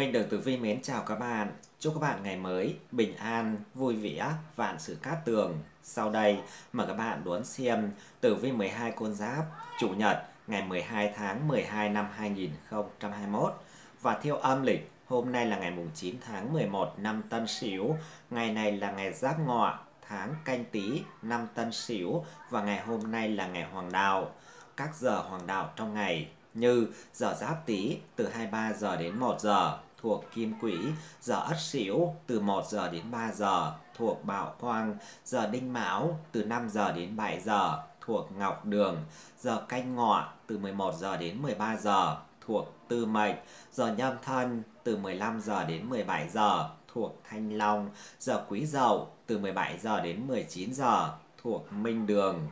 Mình Đường Tử Vi mến chào các bạn. Chúc các bạn ngày mới bình an, vui vẻ, vạn sự cát tường. Sau đây, mời các bạn đón xem Tử Vi 12 con giáp, Chủ nhật, ngày 12 tháng 12 năm 2021 và theo âm lịch Hôm nay là ngày 9 tháng 11 năm Tân Sửu, ngày này là ngày Giáp Ngọ, tháng Canh Tý năm Tân Sửu và ngày hôm nay là ngày Hoàng Đạo. Các giờ Hoàng Đạo trong ngày như giờ Giáp Tý từ 23 giờ đến 1 giờ, thuộc Kim Quỹ, giờ Ất Sửu từ 1 giờ đến 3 giờ thuộc Bảo Quang, giờ Đinh Mão từ 5 giờ đến 7 giờ thuộc Ngọc Đường, giờ Canh Ngọ từ 11 giờ đến 13 giờ thuộc Tư Mệnh, giờ Nhâm Thân từ 15 giờ đến 17 giờ thuộc Thanh Long, giờ Quý Dậu từ 17 giờ đến 19 giờ thuộc Minh Đường.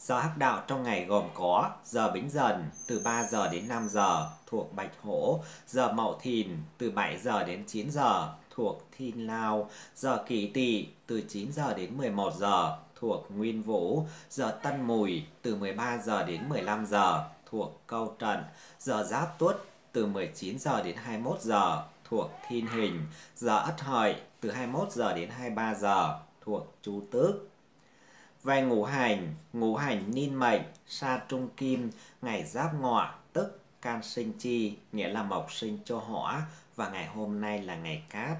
Giờ hắc đạo trong ngày gồm có giờ bính dần từ 3 giờ đến 5 giờ thuộc Bạch Hổ, giờ Mậu Thìn từ 7 giờ đến 9 giờ thuộc Thiên Lao, giờ Kỷ Tỵ từ 9 giờ đến 11 giờ thuộc Nguyên Vũ, giờ Tân Mùi từ 13 giờ đến 15 giờ thuộc Câu Trận, giờ Giáp Tuất từ 19 giờ đến 21 giờ thuộc Thiên Hình, giờ Ất Hợi từ 21 giờ đến 23 giờ thuộc Chu Tước. Vai ngũ hành, ngũ hành ninh mệnh, sa trung kim, ngày giáp ngọ, tức can sinh chi, nghĩa là mộc sinh cho hỏa, và ngày hôm nay là ngày cát.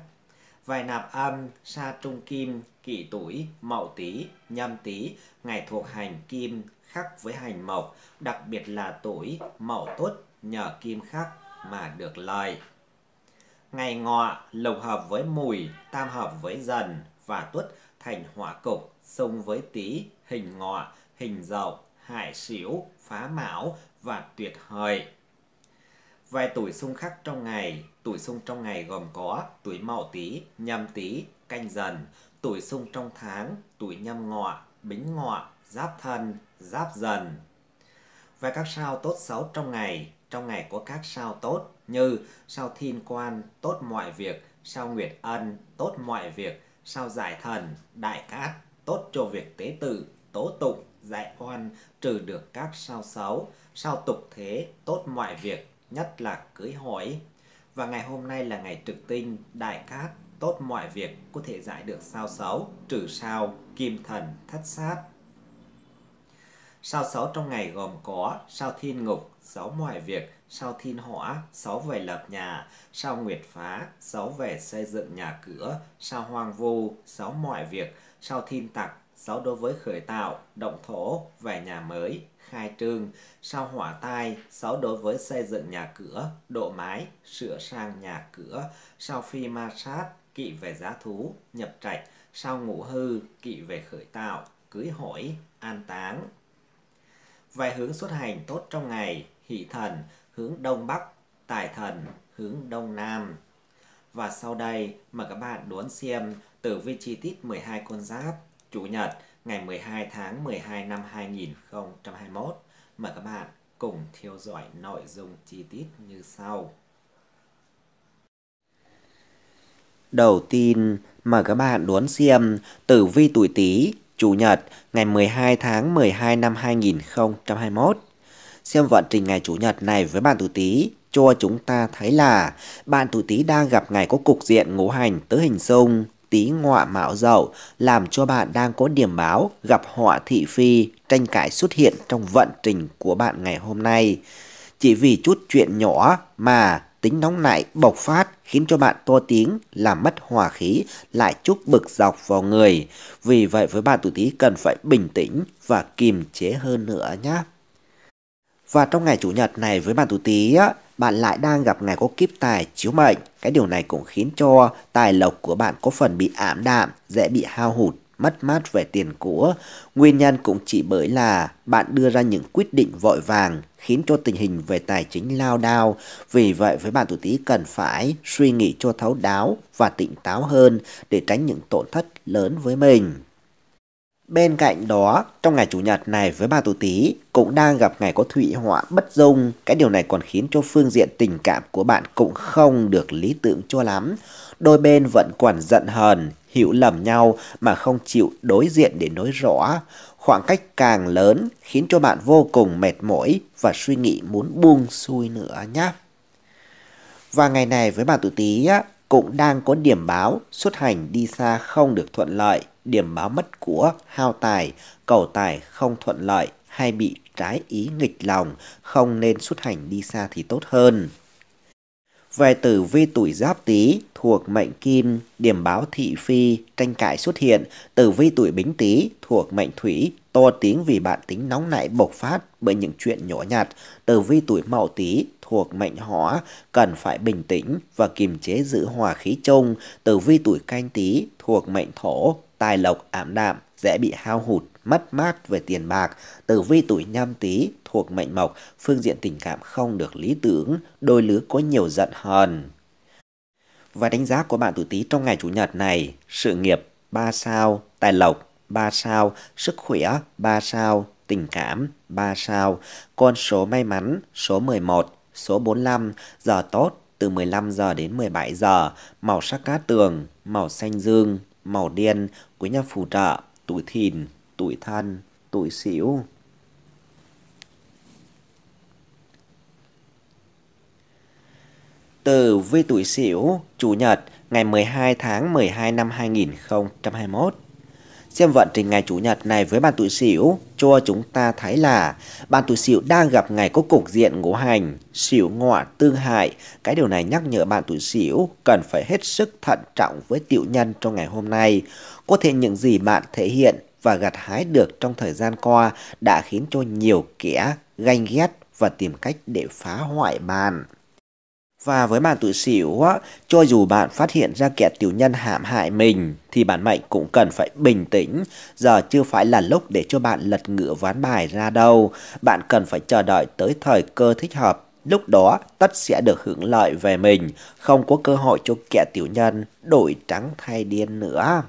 Vài nạp âm, sa trung kim, kỷ tuổi, mậu tý, nhâm tý, ngày thuộc hành kim, khắc với hành mộc, đặc biệt là tuổi mậu tuất nhờ kim khắc mà được lợi. Ngày ngọ lục hợp với mùi, tam hợp với dần và tuất thành hỏa cục xung với tý hình ngọ, hình dậu, hải xỉu, phá mão và tuyệt hời. Vài tuổi xung khắc trong ngày, tuổi xung trong ngày gồm có tuổi mậu tý nhâm tý canh dần, tuổi xung trong tháng, tuổi nhâm ngọ, bính ngọ, giáp thân, giáp dần. Và các sao tốt xấu trong ngày, trong ngày có các sao tốt như sao thiên quan, tốt mọi việc, sao nguyệt ân, tốt mọi việc, sao giải thần, đại cát, tốt cho việc tế tự, tố tụng, dạy oan, trừ được các sao xấu, sao tục thế, tốt mọi việc, nhất là cưới hỏi. Và ngày hôm nay là ngày trực tinh, đại cát, tốt mọi việc, có thể giải được sao xấu, trừ sao, kim thần, thất sát. Sao xấu trong ngày gồm có sao thiên ngục, xấu mọi việc, sao thiên hỏa, xấu về lập nhà, sao nguyệt phá, xấu về xây dựng nhà cửa, sao hoang vu, xấu mọi việc, sau thiên tặc, xấu đối với khởi tạo, động thổ về nhà mới, khai trương, sau hỏa tai, xấu đối với xây dựng nhà cửa, độ mái, sửa sang nhà cửa, sau phi ma sát, kỵ về giá thú, nhập trạch, sau ngủ hư, kỵ về khởi tạo, cưới hỏi, an táng. Vài hướng xuất hành tốt trong ngày, hỷ thần, hướng đông bắc, tài thần, hướng đông nam. Và sau đây mời các bạn đón xem tử vi chi tiết 12 con giáp Chủ nhật ngày 12 tháng 12 năm 2021. Mời các bạn cùng theo dõi nội dung chi tiết như sau. Đầu tiên, mời các bạn đón xem tử vi tuổi Tý, Chủ nhật ngày 12 tháng 12 năm 2021. Xem vận trình ngày Chủ nhật này với bạn tuổi Tý cho chúng ta thấy là bạn tuổi Tý đang gặp ngày có cục diện ngũ hành tứ hình xung tí ngọa mạo dậu làm cho bạn đang có điểm báo gặp họa thị phi, tranh cãi xuất hiện trong vận trình của bạn ngày hôm nay. Chỉ vì chút chuyện nhỏ mà tính nóng nảy bộc phát khiến cho bạn to tiếng làm mất hòa khí lại chút bực dọc vào người. Vì vậy với bạn tuổi tí cần phải bình tĩnh và kiềm chế hơn nữa nhé. Và trong ngày Chủ nhật này với bạn tuổi Tý á, bạn lại đang gặp ngày có kiếp tài chiếu mệnh. Cái điều này cũng khiến cho tài lộc của bạn có phần bị ảm đạm, dễ bị hao hụt, mất mát về tiền của. Nguyên nhân cũng chỉ bởi là bạn đưa ra những quyết định vội vàng khiến cho tình hình về tài chính lao đao. Vì vậy với bạn tuổi Tý cần phải suy nghĩ cho thấu đáo và tỉnh táo hơn để tránh những tổn thất lớn với mình. Bên cạnh đó, trong ngày Chủ nhật này với bà tuổi Tý cũng đang gặp ngày có thủy họa bất dung. Cái điều này còn khiến cho phương diện tình cảm của bạn cũng không được lý tưởng cho lắm. Đôi bên vẫn còn giận hờn, hiểu lầm nhau mà không chịu đối diện để nói rõ. Khoảng cách càng lớn khiến cho bạn vô cùng mệt mỏi và suy nghĩ muốn buông xuôi nữa nhé. Và ngày này với bà tuổi Tý á, cũng đang có điểm báo xuất hành đi xa không được thuận lợi, điểm báo mất của, hao tài, cầu tài không thuận lợi hay bị trái ý nghịch lòng, không nên xuất hành đi xa thì tốt hơn. Về tử vi tuổi giáp tý thuộc mệnh kim, điểm báo thị phi, tranh cãi xuất hiện. Tử vi tuổi bính tý thuộc mệnh thủy, to tiếng vì bạn tính nóng nảy bộc phát bởi những chuyện nhỏ nhặt. Tử vi tuổi mậu tý thuộc mệnh hỏa cần phải bình tĩnh và kiềm chế giữ hòa khí chung, tử vi tuổi canh tí thuộc mệnh thổ, tài lộc ảm đạm, dễ bị hao hụt, mất mát về tiền bạc, tử vi tuổi nhâm tý thuộc mệnh mộc, phương diện tình cảm không được lý tưởng, đôi lứa có nhiều giận hờn. Và đánh giá của bạn tuổi tý trong ngày chủ nhật này, sự nghiệp 3 sao, tài lộc 3 sao, sức khỏe 3 sao, tình cảm 3 sao, con số may mắn số 11, số 45, giờ tốt từ 15 giờ đến 17 giờ, màu sắc cát tường, màu xanh dương, màu đen, quý nhân phù trợ, tuổi thìn, tuổi thân, tuổi sửu. Từ vi tuổi sửu, chủ nhật, ngày 12 tháng 12 năm 2021. Xem vận trình ngày Chủ nhật này với bàn tuổi sửu cho chúng ta thấy là bàn tuổi sửu đang gặp ngày có cục diện ngũ hành, sửu ngọ tương hại. Cái điều này nhắc nhở bạn tuổi sửu cần phải hết sức thận trọng với tiểu nhân trong ngày hôm nay. Có thể những gì bạn thể hiện và gặt hái được trong thời gian qua đã khiến cho nhiều kẻ ganh ghét và tìm cách để phá hoại bạn. Và với bạn tuổi sửu á, cho dù bạn phát hiện ra kẻ tiểu nhân hãm hại mình, thì bản mệnh cũng cần phải bình tĩnh. Giờ chưa phải là lúc để cho bạn lật ngựa ván bài ra đâu. Bạn cần phải chờ đợi tới thời cơ thích hợp. Lúc đó, tất sẽ được hưởng lợi về mình, không có cơ hội cho kẻ tiểu nhân đổi trắng thay điên nữa.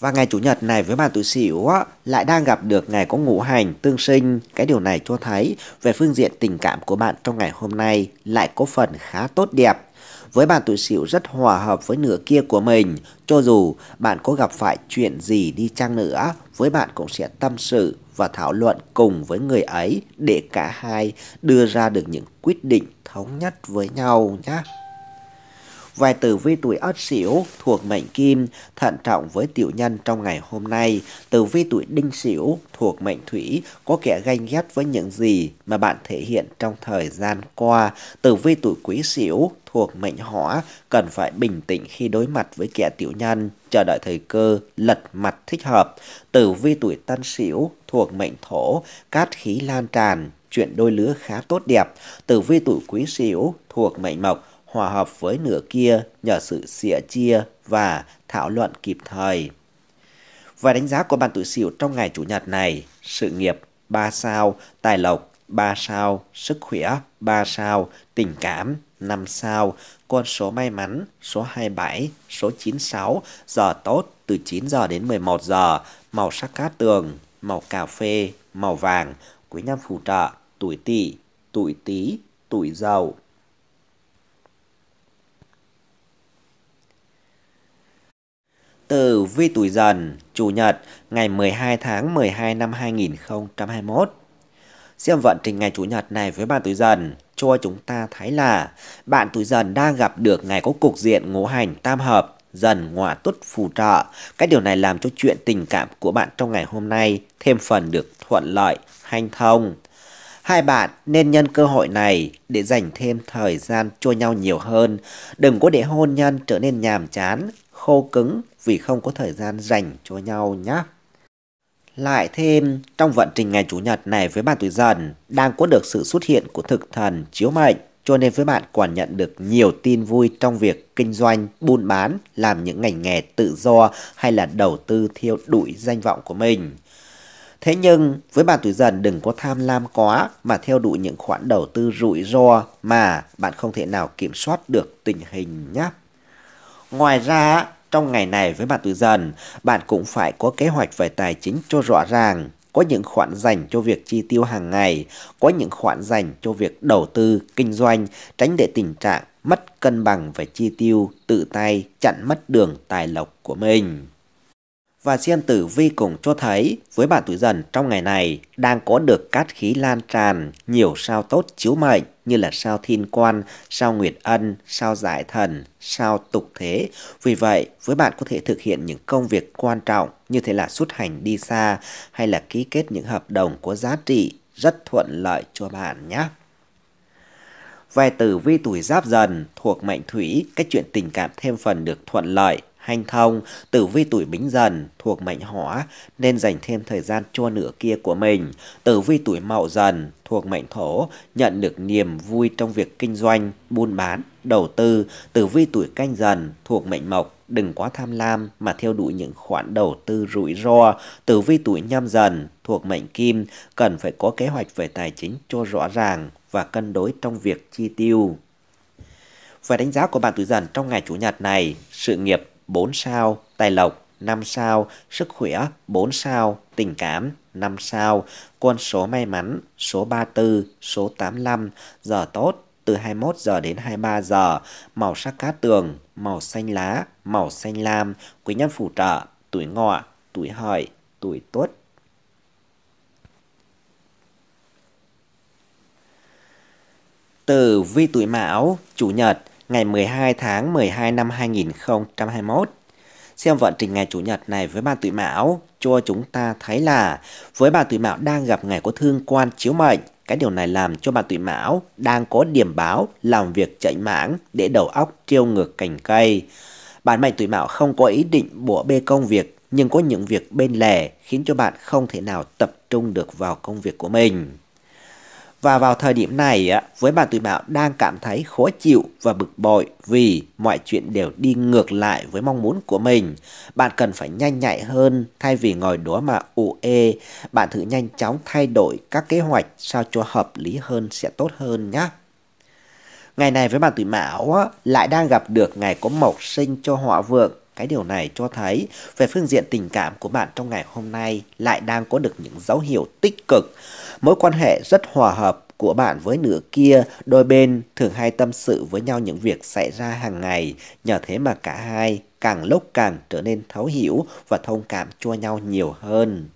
Và ngày Chủ nhật này với bạn tuổi Sửu lại đang gặp được ngày có ngũ hành tương sinh. Cái điều này cho thấy về phương diện tình cảm của bạn trong ngày hôm nay lại có phần khá tốt đẹp. Với bạn tuổi Sửu rất hòa hợp với nửa kia của mình, cho dù bạn có gặp phải chuyện gì đi chăng nữa, với bạn cũng sẽ tâm sự và thảo luận cùng với người ấy để cả hai đưa ra được những quyết định thống nhất với nhau nhé. Vài tử vi tuổi Ất Sửu thuộc mệnh Kim, thận trọng với tiểu nhân trong ngày hôm nay. Tử vi tuổi Đinh Sửu thuộc mệnh Thủy, có kẻ ganh ghét với những gì mà bạn thể hiện trong thời gian qua. Tử vi tuổi Quý Sửu thuộc mệnh Hỏa, cần phải bình tĩnh khi đối mặt với kẻ tiểu nhân, chờ đợi thời cơ lật mặt thích hợp. Tử vi tuổi Tân Sửu thuộc mệnh Thổ, cát khí lan tràn, chuyện đôi lứa khá tốt đẹp. Tử vi tuổi Quý Sửu thuộc mệnh Mộc, hòa hợp với nửa kia nhờ sự sẻ chia và thảo luận kịp thời. Và đánh giá của ban tuổi xỉu trong ngày Chủ nhật này, sự nghiệp 3 sao, tài lộc 3 sao, sức khỏe 3 sao, tình cảm 5 sao, con số may mắn số 27, số 96, giờ tốt từ 9 giờ đến 11 giờ, màu sắc cát tường, màu cà phê, màu vàng, quý nhân phù trợ, tuổi tỵ, tuổi tý, tuổi dậu. từ Vi Tuổi Dần, Chủ nhật, ngày 12 tháng 12 năm 2021. Xem vận trình ngày Chủ nhật này với bạn Tuổi Dần cho chúng ta thấy là bạn Tuổi Dần đang gặp được ngày có cục diện ngũ hành tam hợp dần ngọa tuất phù trợ. Cái điều này làm cho chuyện tình cảm của bạn trong ngày hôm nay thêm phần được thuận lợi, hanh thông. Hai bạn nên nhân cơ hội này để dành thêm thời gian cho nhau nhiều hơn. Đừng có để hôn nhân trở nên nhàm chán, khô cứng vì không có thời gian dành cho nhau nhé. Lại thêm, trong vận trình ngày Chủ nhật này với bạn tuổi dần, đang có được sự xuất hiện của thực thần chiếu mệnh, cho nên với bạn còn nhận được nhiều tin vui trong việc kinh doanh, buôn bán, làm những ngành nghề tự do hay là đầu tư theo đuổi danh vọng của mình. Thế nhưng, với bạn tuổi dần đừng có tham lam quá mà theo đuổi những khoản đầu tư rủi ro mà bạn không thể nào kiểm soát được tình hình nhé. Ngoài ra, trong ngày này với bạn tuổi dần, bạn cũng phải có kế hoạch về tài chính cho rõ ràng, có những khoản dành cho việc chi tiêu hàng ngày, có những khoản dành cho việc đầu tư, kinh doanh, tránh để tình trạng mất cân bằng về chi tiêu, tự tay chặn mất đường tài lộc của mình. Và xem tử vi cũng cho thấy với bạn tuổi dần trong ngày này đang có được cát khí lan tràn, nhiều sao tốt chiếu mệnh như là sao thiên quan, sao nguyệt ân, sao giải thần, sao tục thế. Vì vậy, với bạn có thể thực hiện những công việc quan trọng như thế là xuất hành đi xa hay là ký kết những hợp đồng có giá trị rất thuận lợi cho bạn nhé. vài tử vi tuổi giáp dần thuộc mệnh thủy, các chuyện tình cảm thêm phần được thuận lợi, hanh thông, tử vi tuổi bính dần thuộc mệnh hỏa nên dành thêm thời gian cho nửa kia của mình. Tử vi tuổi mậu dần thuộc mệnh thổ nhận được niềm vui trong việc kinh doanh, buôn bán, đầu tư. Tử vi tuổi canh dần thuộc mệnh mộc đừng quá tham lam mà theo đuổi những khoản đầu tư rủi ro. Tử vi tuổi nhâm dần thuộc mệnh kim cần phải có kế hoạch về tài chính cho rõ ràng và cân đối trong việc chi tiêu. về đánh giá của bạn tuổi dần trong ngày Chủ nhật này, sự nghiệp 4 sao, tài lộc 5 sao, sức khỏe 4 sao, tình cảm 5 sao, quân số may mắn số 34, số 85, giờ tốt từ 21 giờ đến 23 giờ, màu sắc cát tường, màu xanh lá, màu xanh lam, quý nhân phù trợ, tuổi ngọ, tuổi hợi, tuổi tuất. từ vi tuổi mão, chủ nhật, ngày 12 tháng 12 năm 2021. Xem vận trình ngày Chủ nhật này với bà tuổi Mão cho chúng ta thấy là với bà tuổi Mão đang gặp ngày có thương quan chiếu mệnh. Cái điều này làm cho bà tuổi Mão đang có điểm báo làm việc chạy mảng để đầu óc treo ngược cành cây. bạn mệnh tuổi Mão không có ý định bỏ bê công việc nhưng có những việc bên lề khiến cho bạn không thể nào tập trung được vào công việc của mình. Và vào thời điểm này, với bạn tuổi mão đang cảm thấy khó chịu và bực bội vì mọi chuyện đều đi ngược lại với mong muốn của mình. Bạn cần phải nhanh nhạy hơn thay vì ngồi đó mà ủ ê. Bạn thử nhanh chóng thay đổi các kế hoạch sao cho hợp lý hơn sẽ tốt hơn nhé. Ngày này với bạn tuổi mão lại đang gặp được ngày có mộc sinh cho họ vượng cái điều này cho thấy về phương diện tình cảm của bạn trong ngày hôm nay lại đang có được những dấu hiệu tích cực. Mối quan hệ rất hòa hợp của bạn với nửa kia, đôi bên thường hay tâm sự với nhau những việc xảy ra hàng ngày, nhờ thế mà cả hai càng lúc càng trở nên thấu hiểu và thông cảm cho nhau nhiều hơn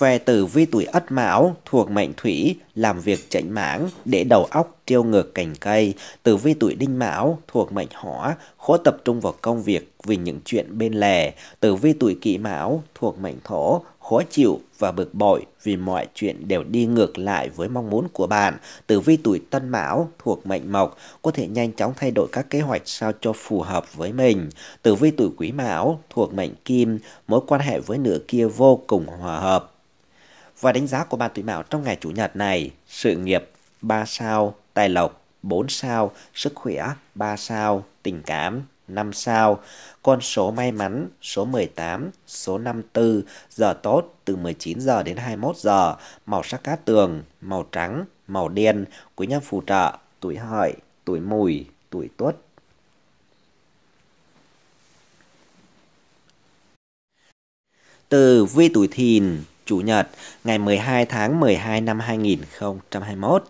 về tử vi tuổi ất mão thuộc mệnh thủy làm việc chảnh mãng để đầu óc tiêu ngược cành cây tử vi tuổi đinh mão thuộc mệnh hỏa khó tập trung vào công việc vì những chuyện bên lề tử vi tuổi kỷ mão thuộc mệnh thổ khó chịu và bực bội vì mọi chuyện đều đi ngược lại với mong muốn của bạn. Tử vi tuổi Tân Mão thuộc mệnh Mộc có thể nhanh chóng thay đổi các kế hoạch sao cho phù hợp với mình. Tử vi tuổi Quý Mão thuộc mệnh Kim, mối quan hệ với nửa kia vô cùng hòa hợp và đánh giá của ban tuổi Mão trong ngày Chủ nhật này, sự nghiệp 3 sao, tài lộc 4 sao, sức khỏe 3 sao, tình cảm 5 sao, con số may mắn số 18, số 54, giờ tốt từ 19 giờ đến 21 giờ, màu sắc cát tường, màu trắng, màu đen, quý nhân phù trợ, tuổi hợi, tuổi mùi, tuổi tuất. Từ vi tuổi thìn Chủ nhật ngày 12 tháng 12 năm 2021.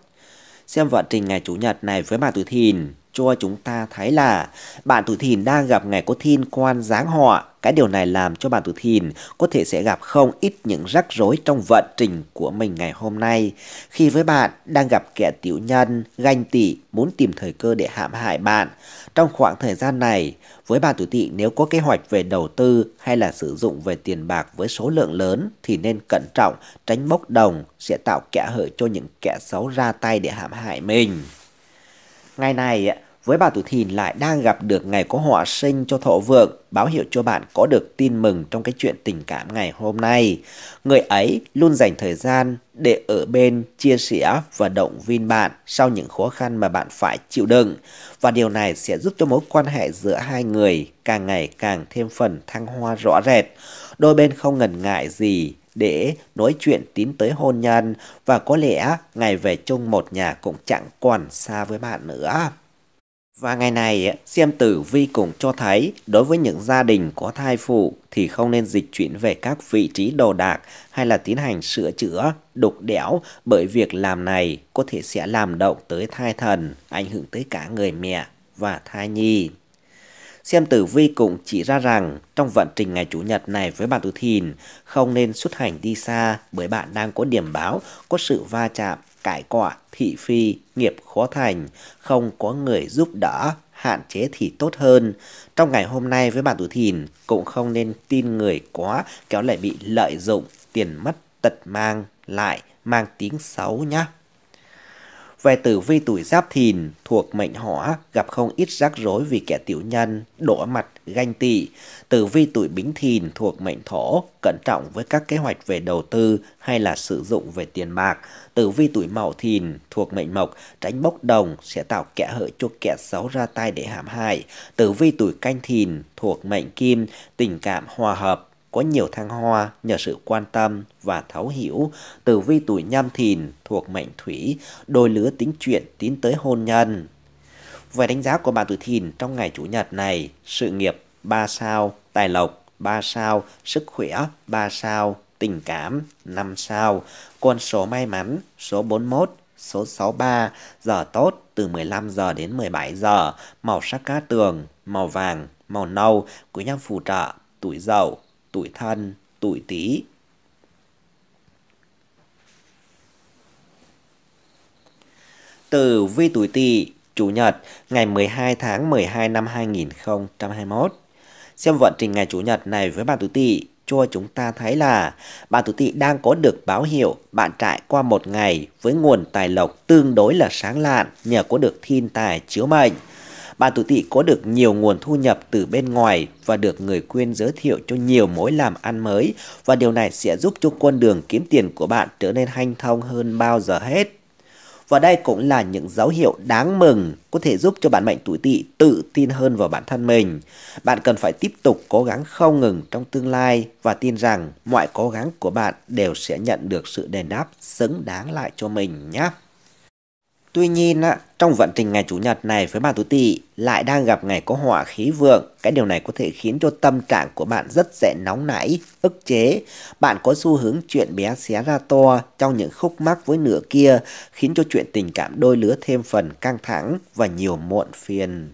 Xem vận trình ngày Chủ nhật này với bà Tử Thìn cho chúng ta thấy là bạn tuổi thìn đang gặp ngày có thiên quan giáng họa. Cái điều này làm cho bạn tuổi thìn có thể sẽ gặp không ít những rắc rối trong vận trình của mình ngày hôm nay. Khi với bạn đang gặp kẻ tiểu nhân, ganh tị, muốn tìm thời cơ để hãm hại bạn. Trong khoảng thời gian này, với bạn tuổi tỵ nếu có kế hoạch về đầu tư hay là sử dụng về tiền bạc với số lượng lớn thì nên cẩn trọng, tránh bốc đồng sẽ tạo kẻ hở cho những kẻ xấu ra tay để hãm hại mình. Ngày này, với bà tuổi thìn lại đang gặp được ngày có họa sinh cho thọ vượng, báo hiệu cho bạn có được tin mừng trong cái chuyện tình cảm ngày hôm nay. Người ấy luôn dành thời gian để ở bên chia sẻ và động viên bạn sau những khó khăn mà bạn phải chịu đựng. Và điều này sẽ giúp cho mối quan hệ giữa hai người càng ngày càng thêm phần thăng hoa rõ rệt. Đôi bên không ngần ngại gì để nói chuyện tiến tới hôn nhân và có lẽ ngày về chung một nhà cũng chẳng còn xa với bạn nữa. Và ngày này, xem tử vi cũng cho thấy đối với những gia đình có thai phụ thì không nên dịch chuyển về các vị trí đồ đạc hay là tiến hành sửa chữa, đục đẽo bởi việc làm này có thể sẽ làm động tới thai thần, ảnh hưởng tới cả người mẹ và thai nhi. Xem tử vi cũng chỉ ra rằng trong vận trình ngày Chủ nhật này với bạn tuổi thìn không nên xuất hành đi xa bởi bạn đang có điểm báo có sự va chạm, cãi cọ, thị phi, nghiệp khó thành, không có người giúp đỡ, hạn chế thì tốt hơn. Trong ngày hôm nay với bạn tuổi thìn cũng không nên tin người quá kéo lại bị lợi dụng, tiền mất tật mang lại mang tiếng xấu nhé. Về tử vi tuổi giáp thìn thuộc mệnh hỏa gặp không ít rắc rối vì kẻ tiểu nhân, đổ mặt, ganh tị. Tử vi tuổi bính thìn thuộc mệnh thổ cẩn trọng với các kế hoạch về đầu tư hay là sử dụng về tiền bạc. Tử vi tuổi mậu thìn thuộc mệnh mộc tránh bốc đồng sẽ tạo kẻ hở cho kẻ xấu ra tay để hãm hại. Tử vi tuổi canh thìn thuộc mệnh kim tình cảm hòa hợp có nhiều thăng hoa nhờ sự quan tâm và thấu hiểu từ vi tuổi nhâm thìn thuộc mệnh thủy, đôi lứa tính chuyện tiến tới hôn nhân. Về đánh giá của bạn tuổi thìn trong ngày Chủ nhật này, sự nghiệp 3 sao, tài lộc 3 sao, sức khỏe 3 sao, tình cảm 5 sao, con số may mắn số 41, số 63, giờ tốt từ 15 giờ đến 17 giờ, màu sắc cá tường, màu vàng, màu nâu, quý nhân phù trợ, tuổi dậu, tuổi thân, tuổi tỵ. từ vi tuổi tỵ, Chủ nhật, ngày 12 tháng 12 năm 2021. Xem vận trình ngày Chủ nhật này với bạn tuổi tỵ cho chúng ta thấy là bạn tuổi tỵ đang có được báo hiệu bạn trải qua một ngày với nguồn tài lộc tương đối là sáng lạn nhờ có được thiên tài chiếu mệnh bà tuổi tỵ có được nhiều nguồn thu nhập từ bên ngoài và được người quyên giới thiệu cho nhiều mối làm ăn mới và điều này sẽ giúp cho con đường kiếm tiền của bạn trở nên hanh thông hơn bao giờ hết. Và đây cũng là những dấu hiệu đáng mừng có thể giúp cho bạn mệnh tuổi tỵ tự tin hơn vào bản thân mình. Bạn cần phải tiếp tục cố gắng không ngừng trong tương lai và tin rằng mọi cố gắng của bạn đều sẽ nhận được sự đền đáp xứng đáng lại cho mình nhé. Tuy nhiên, trong vận trình ngày Chủ nhật này với bạn tuổi Tỵ lại đang gặp ngày có họa khí vượng. Cái điều này có thể khiến cho tâm trạng của bạn rất dễ nóng nảy, ức chế. Bạn có xu hướng chuyện bé xé ra to trong những khúc mắc với nửa kia, khiến cho chuyện tình cảm đôi lứa thêm phần căng thẳng và nhiều muộn phiền.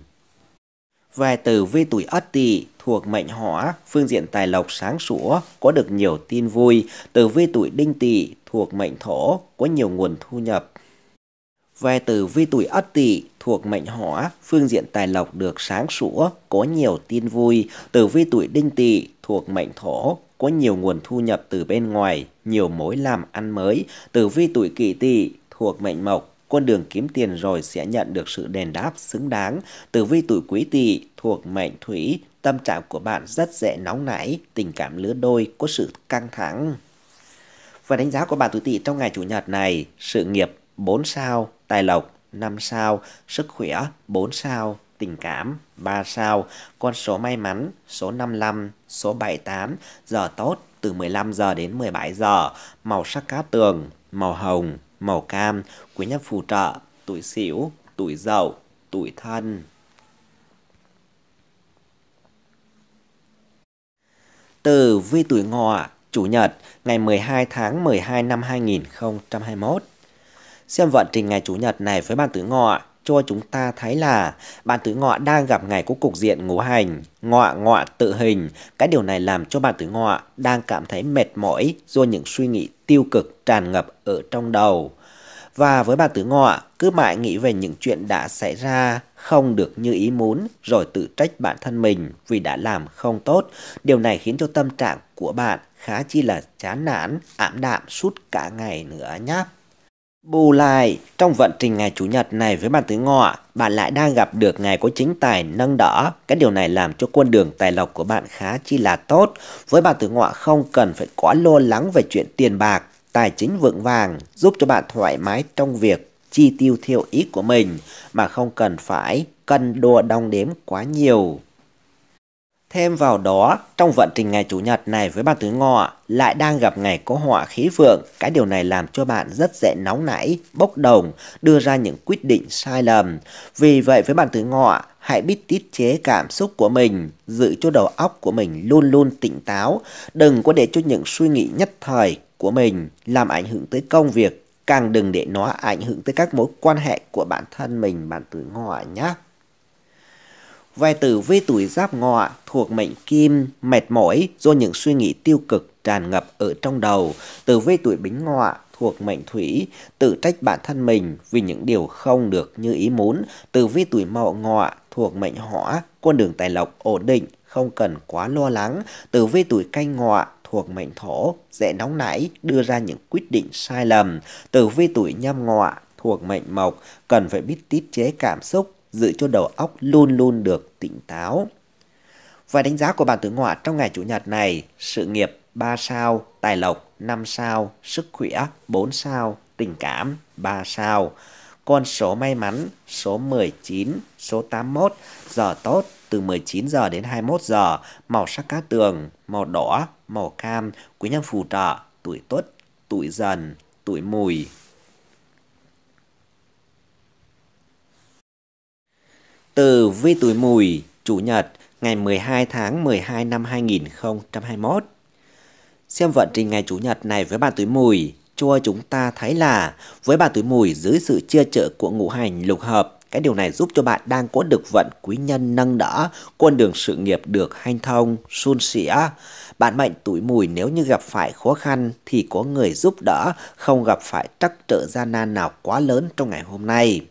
Về từ vi tuổi Ất Tỵ thuộc mệnh Hỏa, phương diện tài lộc sáng sủa, có được nhiều tin vui. Từ vi tuổi Đinh Tỵ thuộc mệnh Thổ, có nhiều nguồn thu nhập về từ vi tuổi ất tỵ thuộc mệnh hỏa, phương diện tài lộc được sáng sủa, có nhiều tin vui. Từ vi tuổi đinh tỵ thuộc mệnh thổ, có nhiều nguồn thu nhập từ bên ngoài, nhiều mối làm ăn mới. Từ vi tuổi kỷ tỵ thuộc mệnh mộc, con đường kiếm tiền rồi sẽ nhận được sự đền đáp xứng đáng. Từ vi tuổi quý tỵ thuộc mệnh thủy, tâm trạng của bạn rất dễ nóng nảy, tình cảm lứa đôi có sự căng thẳng. Và đánh giá của bạn tuổi tỵ trong ngày chủ nhật này, sự nghiệp 4 sao, tài lộc 5 sao, sức khỏe 4 sao, tình cảm 3 sao, con số may mắn số 55, số 78, giờ tốt từ 15 giờ đến 17 giờ, màu sắc cát tường, màu hồng, màu cam, quý nhân phù trợ, tuổi xỉu tuổi dậu, tuổi thân. Từ vi tuổi ngọ, chủ nhật, ngày 12 tháng 12 năm 2021. Xem vận trình ngày Chủ nhật này với bàn tử ngọ cho chúng ta thấy là bàn tử ngọ đang gặp ngày của cục diện ngũ hành, ngọ ngọ tự hình. Cái điều này làm cho bàn tử ngọ đang cảm thấy mệt mỏi do những suy nghĩ tiêu cực tràn ngập ở trong đầu. Và với bàn tử ngọ, cứ mãi nghĩ về những chuyện đã xảy ra, không được như ý muốn, rồi tự trách bản thân mình vì đã làm không tốt. Điều này khiến cho tâm trạng của bạn khá chi là chán nản, ảm đạm suốt cả ngày nữa nhé. Bù lại, trong vận trình ngày Chủ nhật này với bàn tứ ngọ, bạn lại đang gặp được ngày có chính tài nâng đỡ. Cái điều này làm cho quân đường tài lộc của bạn khá chi là tốt. Với bàn tứ ngọ không cần phải quá lo lắng về chuyện tiền bạc, tài chính vững vàng, giúp cho bạn thoải mái trong việc chi tiêu theo ý của mình mà không cần phải cân đùa đong đếm quá nhiều. Thêm vào đó, trong vận trình ngày Chủ nhật này với bạn Tứ Ngọ lại đang gặp ngày có họa khí vượng. Cái điều này làm cho bạn rất dễ nóng nảy, bốc đồng, đưa ra những quyết định sai lầm. Vì vậy với bạn Tứ Ngọ, hãy biết tiết chế cảm xúc của mình, giữ cho đầu óc của mình luôn luôn tỉnh táo. Đừng có để cho những suy nghĩ nhất thời của mình làm ảnh hưởng tới công việc. Càng đừng để nó ảnh hưởng tới các mối quan hệ của bản thân mình, bạn Tứ Ngọ nhé. Vai tử với tuổi giáp ngọ thuộc mệnh kim, mệt mỏi do những suy nghĩ tiêu cực tràn ngập ở trong đầu. Tử với tuổi bính ngọ thuộc mệnh thủy, tự trách bản thân mình vì những điều không được như ý muốn. Tử vi tuổi mậu ngọ thuộc mệnh hỏa, con đường tài lộc ổn định, không cần quá lo lắng. Tử vi tuổi canh ngọ thuộc mệnh thổ, dễ nóng nảy, đưa ra những quyết định sai lầm. Tử vi tuổi nhâm ngọ thuộc mệnh mộc, cần phải biết tiết chế cảm xúc, giữ cho đầu óc luôn luôn được tỉnh táo. Vài đánh giá của bản tướng họa trong ngày Chủ nhật này, sự nghiệp 3 sao, tài lộc 5 sao, sức khỏe 4 sao, tình cảm 3 sao. Con số may mắn số 19, số 81, giờ tốt từ 19 giờ đến 21 giờ, màu sắc cá tường, màu đỏ, màu cam, quý nhân phù trợ, tuổi tuất, tuổi dần, tuổi mùi, Từ Vi Tuổi Mùi, Chủ nhật, ngày 12 tháng 12 năm 2021. Xem vận trình ngày Chủ nhật này với bạn Tuổi Mùi, cho chúng ta thấy là với bạn Tuổi Mùi dưới sự chia trợ của ngũ hành lục hợp, cái điều này giúp cho bạn đang có được vận quý nhân nâng đỡ, con đường sự nghiệp được hanh thông, suôn sẻ. Bạn mệnh tuổi mùi nếu như gặp phải khó khăn thì có người giúp đỡ, không gặp phải trắc trở gian nan nào quá lớn trong ngày hôm nay.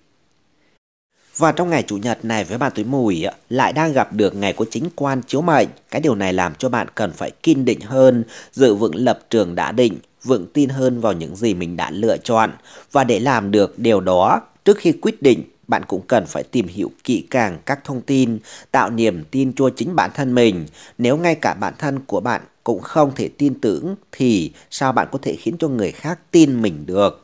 Và trong ngày Chủ nhật này với bạn tuổi mùi lại đang gặp được ngày của chính quan chiếu mệnh. Cái điều này làm cho bạn cần phải kiên định hơn, dự vững lập trường đã định, vững tin hơn vào những gì mình đã lựa chọn. Và để làm được điều đó, trước khi quyết định, bạn cũng cần phải tìm hiểu kỹ càng các thông tin, tạo niềm tin cho chính bản thân mình. Nếu ngay cả bản thân của bạn cũng không thể tin tưởng thì sao bạn có thể khiến cho người khác tin mình được?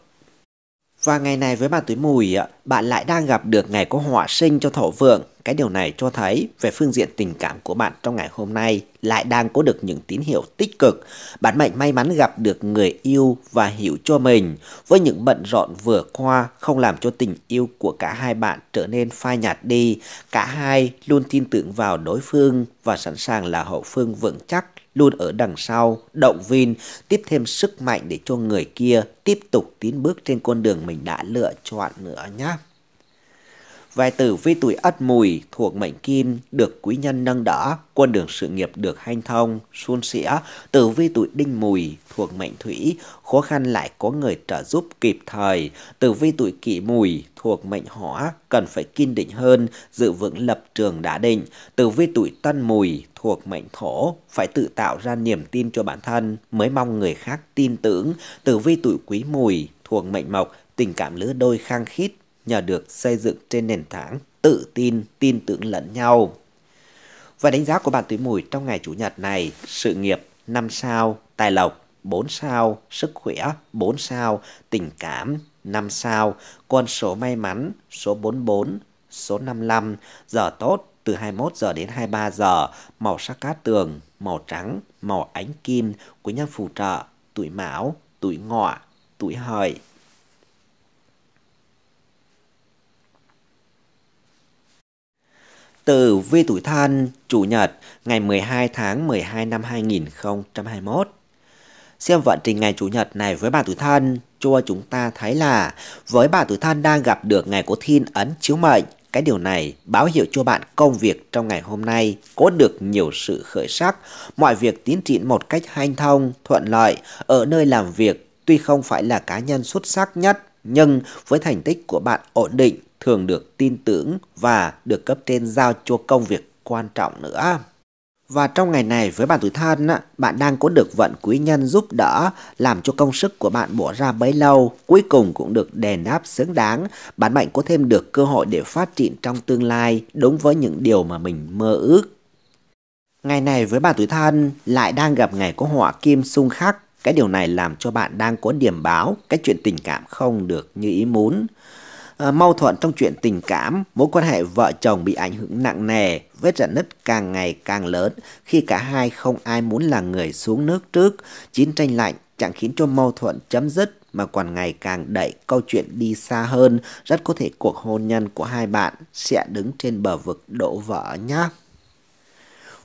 Và ngày này với bạn tuổi mùi, bạn lại đang gặp được ngày có hỏa sinh cho thổ vượng. Cái điều này cho thấy về phương diện tình cảm của bạn trong ngày hôm nay lại đang có được những tín hiệu tích cực. Bạn mệnh may mắn gặp được người yêu và hiểu cho mình. Với những bận rộn vừa qua không làm cho tình yêu của cả hai bạn trở nên phai nhạt đi. Cả hai luôn tin tưởng vào đối phương và sẵn sàng là hậu phương vững chắc luôn ở đằng sau, động viên, tiếp thêm sức mạnh để cho người kia tiếp tục tiến bước trên con đường mình đã lựa chọn nữa nhé. Vài tử vi tuổi ất mùi thuộc mệnh kim được quý nhân nâng đỡ, con đường sự nghiệp được hanh thông, suôn sẻ. Tử vi tuổi đinh mùi thuộc mệnh thủy, khó khăn lại có người trợ giúp kịp thời. Tử vi tuổi kỷ mùi thuộc mệnh hỏa, cần phải kiên định hơn, giữ vững lập trường đã định. Tử vi tuổi tân mùi thuộc mệnh thổ, phải tự tạo ra niềm tin cho bản thân mới mong người khác tin tưởng. Tử vi tuổi quý mùi thuộc mệnh mộc, tình cảm lứa đôi khăng khít nhờ được xây dựng trên nền tảng tự tin, tin tưởng lẫn nhau. Và đánh giá của bạn tuổi mùi trong ngày Chủ nhật này, sự nghiệp 5 sao, tài lộc 4 sao, sức khỏe 4 sao, tình cảm 5 sao, con số may mắn số 44, số 55, giờ tốt từ 21 giờ đến 23 giờ, màu sắc cát tường, màu trắng, màu ánh kim, quý nhân phù trợ, tuổi mão, tuổi ngọ, tuổi hợi. từ Vi Tuổi Thân, Chủ nhật, ngày 12 tháng 12 năm 2021. Xem vận trình ngày Chủ nhật này với bà Tuổi Thân, cho chúng ta thấy là với bà Tuổi Thân đang gặp được ngày của thiên ấn chiếu mệnh. Cái điều này báo hiệu cho bạn công việc trong ngày hôm nay có được nhiều sự khởi sắc, mọi việc tiến triển một cách hanh thông, thuận lợi ở nơi làm việc. Tuy không phải là cá nhân xuất sắc nhất, nhưng với thành tích của bạn ổn định thường được tin tưởng và được cấp trên giao cho công việc quan trọng nữa. Và trong ngày này với bạn tuổi thân, bạn đang có được vận quý nhân giúp đỡ, làm cho công sức của bạn bỏ ra bấy lâu, cuối cùng cũng được đền đáp xứng đáng. Bạn mạnh có thêm được cơ hội để phát triển trong tương lai đúng với những điều mà mình mơ ước. Ngày này với bạn tuổi thân lại đang gặp ngày có họa kim xung khắc. Cái điều này làm cho bạn đang có điểm báo cái chuyện tình cảm không được như ý muốn. À, mâu thuẫn trong chuyện tình cảm, mối quan hệ vợ chồng bị ảnh hưởng nặng nề, vết rạn nứt càng ngày càng lớn khi cả hai không ai muốn là người xuống nước trước. Chiến tranh lạnh chẳng khiến cho mâu thuẫn chấm dứt mà còn ngày càng đẩy câu chuyện đi xa hơn, rất có thể cuộc hôn nhân của hai bạn sẽ đứng trên bờ vực đổ vỡ nhé.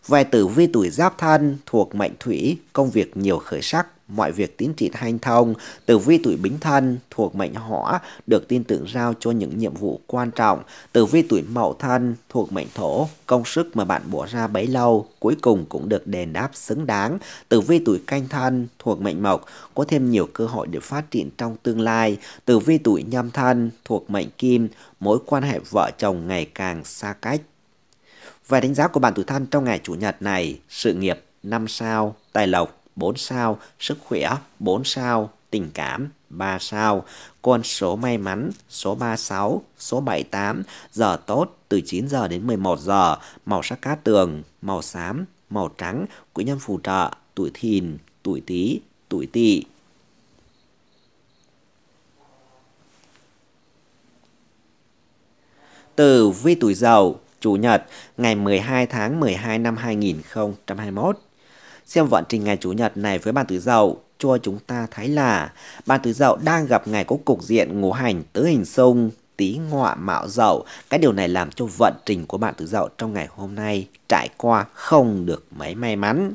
Về tử vi tuổi giáp thân thuộc mệnh thủy, công việc nhiều khởi sắc, Mọi việc tiến trị hanh thông, tử vi tuổi bính thân thuộc mệnh hỏa được tin tưởng giao cho những nhiệm vụ quan trọng. Tử vi tuổi mậu thân thuộc mệnh thổ, công sức mà bạn bỏ ra bấy lâu cuối cùng cũng được đền đáp xứng đáng. Tử vi tuổi canh thân thuộc mệnh mộc có thêm nhiều cơ hội để phát triển trong tương lai. Tử vi tuổi nhâm thân thuộc mệnh kim, mối quan hệ vợ chồng ngày càng xa cách. Và đánh giá của bạn tuổi thân trong ngày chủ nhật này, sự nghiệp năm sao, tài lộc 4 sao, sức khỏe 4 sao, tình cảm 3 sao, con số may mắn số 36, số 78, giờ tốt từ 9 giờ đến 11 giờ, màu sắc cát tường, màu xám, màu trắng, quý nhân phù trợ, tuổi thìn, tuổi tý, tuổi tỵ. Từ vi tuổi dậu, Chủ nhật, ngày 12 tháng 12 năm 2021 xem vận trình ngày Chủ nhật này với bàn tứ dậu cho chúng ta thấy là bàn tứ dậu đang gặp ngày có cục diện ngũ hành tứ hình xung tí ngọa mạo dậu. Cái điều này làm cho vận trình của bạn tử dậu trong ngày hôm nay trải qua không được mấy may mắn.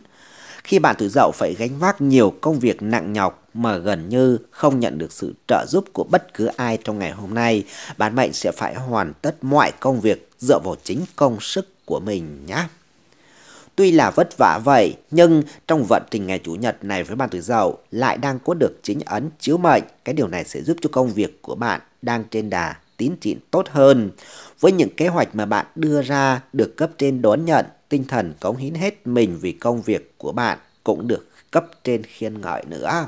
Khi bạn tử dậu phải gánh vác nhiều công việc nặng nhọc mà gần như không nhận được sự trợ giúp của bất cứ ai trong ngày hôm nay, bạn mệnh sẽ phải hoàn tất mọi công việc dựa vào chính công sức của mình nhé. Tuy là vất vả vậy, nhưng trong vận trình ngày Chủ nhật này với bạn tuổi Dậu lại đang có được chính ấn chiếu mệnh. Cái điều này sẽ giúp cho công việc của bạn đang trên đà tiến triển tốt hơn. Với những kế hoạch mà bạn đưa ra được cấp trên đón nhận, tinh thần cống hiến hết mình vì công việc của bạn cũng được cấp trên khiên ngợi nữa.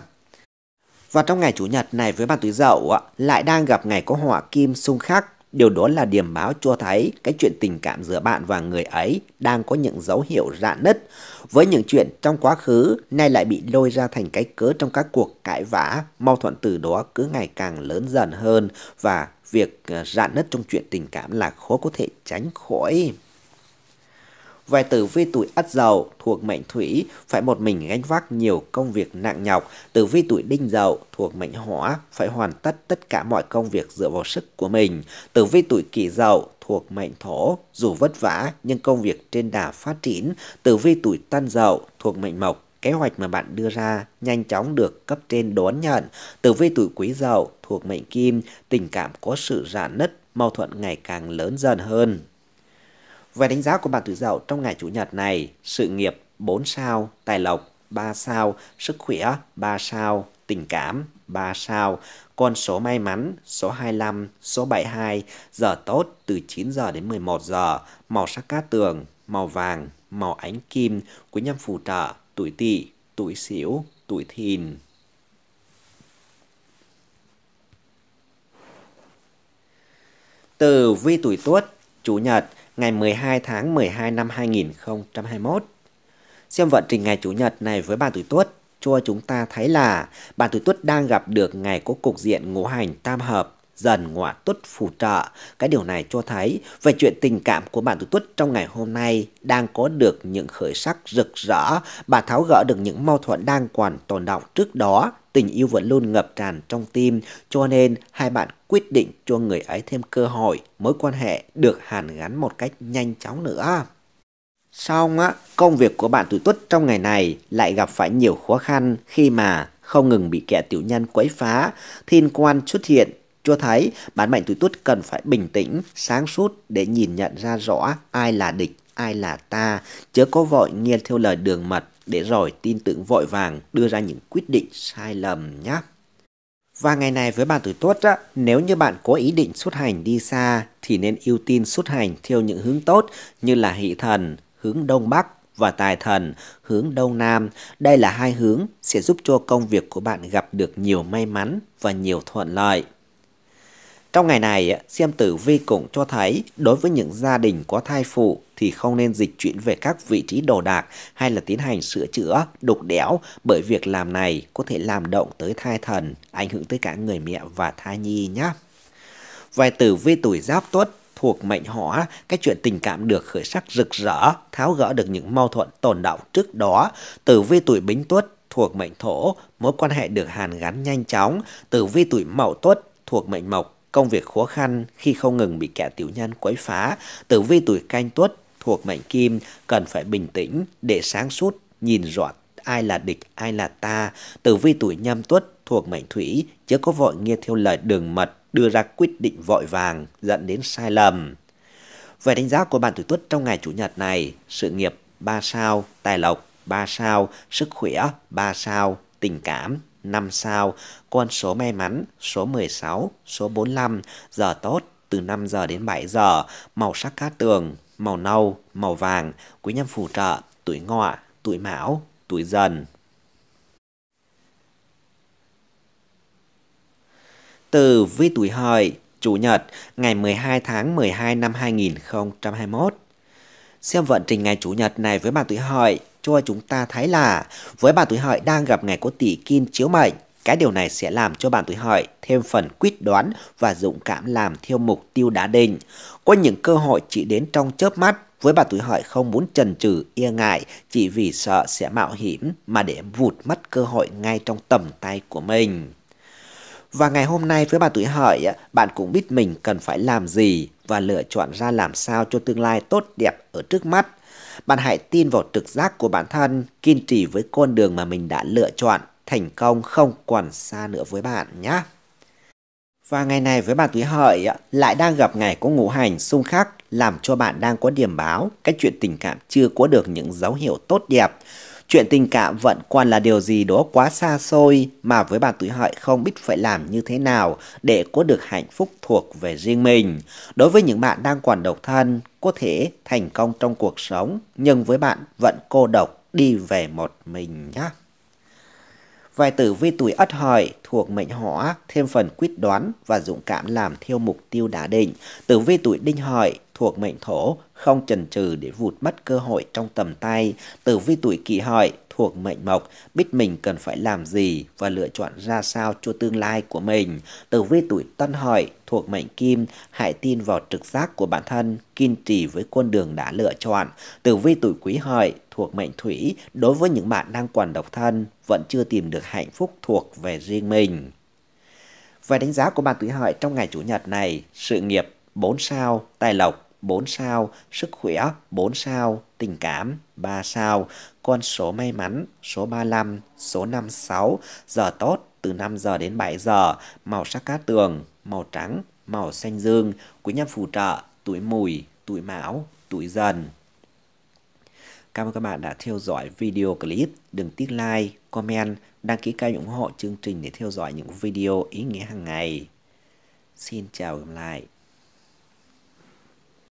Và trong ngày Chủ nhật này với bạn tuổi Dậu lại đang gặp ngày có họa kim xung khắc Điều đó là điểm báo cho thấy cái chuyện tình cảm giữa bạn và người ấy đang có những dấu hiệu rạn nứt. Với những chuyện trong quá khứ, nay lại bị lôi ra thành cái cớ trong các cuộc cãi vã, mâu thuẫn từ đó cứ ngày càng lớn dần hơn và việc ờ, rạn nứt trong chuyện tình cảm là khó có thể tránh khỏi. Về tử vi tuổi ất dậu thuộc mệnh thủy phải một mình gánh vác nhiều công việc nặng nhọc. Tử vi tuổi đinh dậu thuộc mệnh hỏa phải hoàn tất tất cả mọi công việc dựa vào sức của mình. Tử vi tuổi kỷ dậu thuộc mệnh thổ, dù vất vả nhưng công việc trên đà phát triển. Tử vi tuổi tân dậu thuộc mệnh mộc kế hoạch mà bạn đưa ra nhanh chóng được cấp trên đón nhận. Tử vi tuổi quý dậu thuộc mệnh kim, tình cảm có sự rạn nứt, mâu thuẫn ngày càng lớn dần hơn. Về đánh giá của bạn tuổi dậu trong ngày Chủ nhật này, sự nghiệp 4 sao, tài lộc 3 sao, sức khỏe 3 sao, tình cảm 3 sao, con số may mắn số 25, số 72, giờ tốt từ 9 giờ đến 11 giờ, màu sắc cát tường, màu vàng, màu ánh kim, quý nhân phù trợ, tuổi tỵ, tuổi sửu, tuổi thìn. Từ vi tuổi tuất, chủ nhật, ngày 12 tháng 12 năm 2021. Xem vận trình ngày Chủ nhật này với bạn tuổi tuất, cho chúng ta thấy là bạn tuổi tuất đang gặp được ngày có cục diện ngũ hành tam hợp dần ngọa tuất phù trợ. Cái điều này cho thấy về chuyện tình cảm của bạn tuổi tuất trong ngày hôm nay đang có được những khởi sắc rực rỡ, bà tháo gỡ được những mâu thuẫn đang còn tồn động trước đó tình yêu vẫn luôn ngập tràn trong tim, cho nên hai bạn quyết định cho người ấy thêm cơ hội, mối quan hệ được hàn gắn một cách nhanh chóng nữa. Xong á, công việc của bạn tuổi tuất trong ngày này lại gặp phải nhiều khó khăn khi mà không ngừng bị kẻ tiểu nhân quấy phá, thiên quan xuất hiện cho thấy bản mệnh tuổi tuất cần phải bình tĩnh, sáng suốt để nhìn nhận ra rõ ai là địch, ai là ta, chớ có vội nghe theo lời đường mật để rồi tin tưởng vội vàng đưa ra những quyết định sai lầm nhé. Và ngày này với bạn tuổi tốt á, nếu như bạn có ý định xuất hành đi xa thì nên ưu tiên xuất hành theo những hướng tốt như là hỷ thần, hướng đông bắc và tài thần, hướng đông nam. Đây là hai hướng sẽ giúp cho công việc của bạn gặp được nhiều may mắn và nhiều thuận lợi. Trong ngày này, xem tử vi cũng cho thấy đối với những gia đình có thai phụ thì không nên dịch chuyển về các vị trí đồ đạc hay là tiến hành sửa chữa, đục đẽo bởi việc làm này có thể làm động tới thai thần, ảnh hưởng tới cả người mẹ và thai nhi nhé. Vài tử vi tuổi giáp tuất thuộc mệnh hỏa, cái chuyện tình cảm được khởi sắc rực rỡ, tháo gỡ được những mâu thuẫn tồn đọng trước đó. Tử vi tuổi bính tuất thuộc mệnh thổ, mối quan hệ được hàn gắn nhanh chóng. Tử vi tuổi mậu tuất thuộc mệnh mộc, Công việc khó khăn khi không ngừng bị kẻ tiểu nhân quấy phá, tử vi tuổi canh tuất thuộc mệnh kim cần phải bình tĩnh để sáng suốt nhìn rõ ai là địch, ai là ta. Tử vi tuổi nhâm tuất thuộc mệnh thủy, chớ có vội nghe theo lời đường mật, đưa ra quyết định vội vàng, dẫn đến sai lầm. Về đánh giá của bạn tuổi tuất trong ngày Chủ nhật này, sự nghiệp 3 sao, tài lộc 3 sao, sức khỏe 3 sao, tình cảm 5 sao, con số may mắn, số 16, số 45, giờ tốt, từ 5 giờ đến 7 giờ, màu sắc cát tường, màu nâu, màu vàng, quý nhân phù trợ, tuổi ngọ, tuổi mão, tuổi dần. Từ vi tuổi hợi, Chủ nhật, ngày 12 tháng 12 năm 2021. Xem vận trình ngày Chủ nhật này với bạn tuổi hợi cho chúng ta thấy là với bạn tuổi hợi đang gặp ngày có tỷ kim chiếu mệnh, cái điều này sẽ làm cho bạn tuổi hợi thêm phần quyết đoán và dũng cảm làm theo mục tiêu đã định. Có những cơ hội chỉ đến trong chớp mắt với bà tuổi hợi không muốn trần trừ e ngại chỉ vì sợ sẽ mạo hiểm mà để vụt mất cơ hội ngay trong tầm tay của mình. Và ngày hôm nay với bà tuổi hợi, bạn cũng biết mình cần phải làm gì và lựa chọn ra làm sao cho tương lai tốt đẹp ở trước mắt. Bạn hãy tin vào trực giác của bản thân, kiên trì với con đường mà mình đã lựa chọn, thành công không còn xa nữa với bạn nhé. Và ngày này với bạn tuổi hợi lại đang gặp ngày có ngũ hành xung khắc làm cho bạn đang có điểm báo cái chuyện tình cảm chưa có được những dấu hiệu tốt đẹp. Chuyện tình cảm vận quan là điều gì đó quá xa xôi mà với bà tuổi hợi không biết phải làm như thế nào để có được hạnh phúc thuộc về riêng mình. Đối với những bạn đang còn độc thân, có thể thành công trong cuộc sống nhưng với bạn vẫn cô độc đi về một mình nhé. Vài tử vi tuổi ất hợi thuộc mệnh hỏa thêm phần quyết đoán và dũng cảm làm theo mục tiêu đã định. Tử vi tuổi đinh hợi thuộc mệnh thổ không chần chừ để vụt mất cơ hội trong tầm tay. Tử vi tuổi kỷ hợi thuộc mệnh mộc, biết mình cần phải làm gì và lựa chọn ra sao cho tương lai của mình. Tử vi tuổi tân hợi thuộc mệnh kim, hãy tin vào trực giác của bản thân, kiên trì với con đường đã lựa chọn. Tử vi tuổi quý hợi thuộc mệnh thủy, đối với những bạn đang còn độc thân, vẫn chưa tìm được hạnh phúc thuộc về riêng mình. Về đánh giá của bạn tuổi hợi trong ngày chủ nhật này, sự nghiệp 4 sao, tài lộc 4 sao, sức khỏe 4 sao, tình cảm 3 sao, con số may mắn số 35, số 56, giờ tốt từ 5 giờ đến 7 giờ, màu sắc cát tường, màu trắng, màu xanh dương, quý nhân phù trợ, tuổi mùi, tuổi mão, tuổi dần. Cảm ơn các bạn đã theo dõi video clip. Đừng tiếc like, comment, đăng ký kênh ủng hộ chương trình để theo dõi những video ý nghĩa hàng ngày. Xin chào và gặp lại.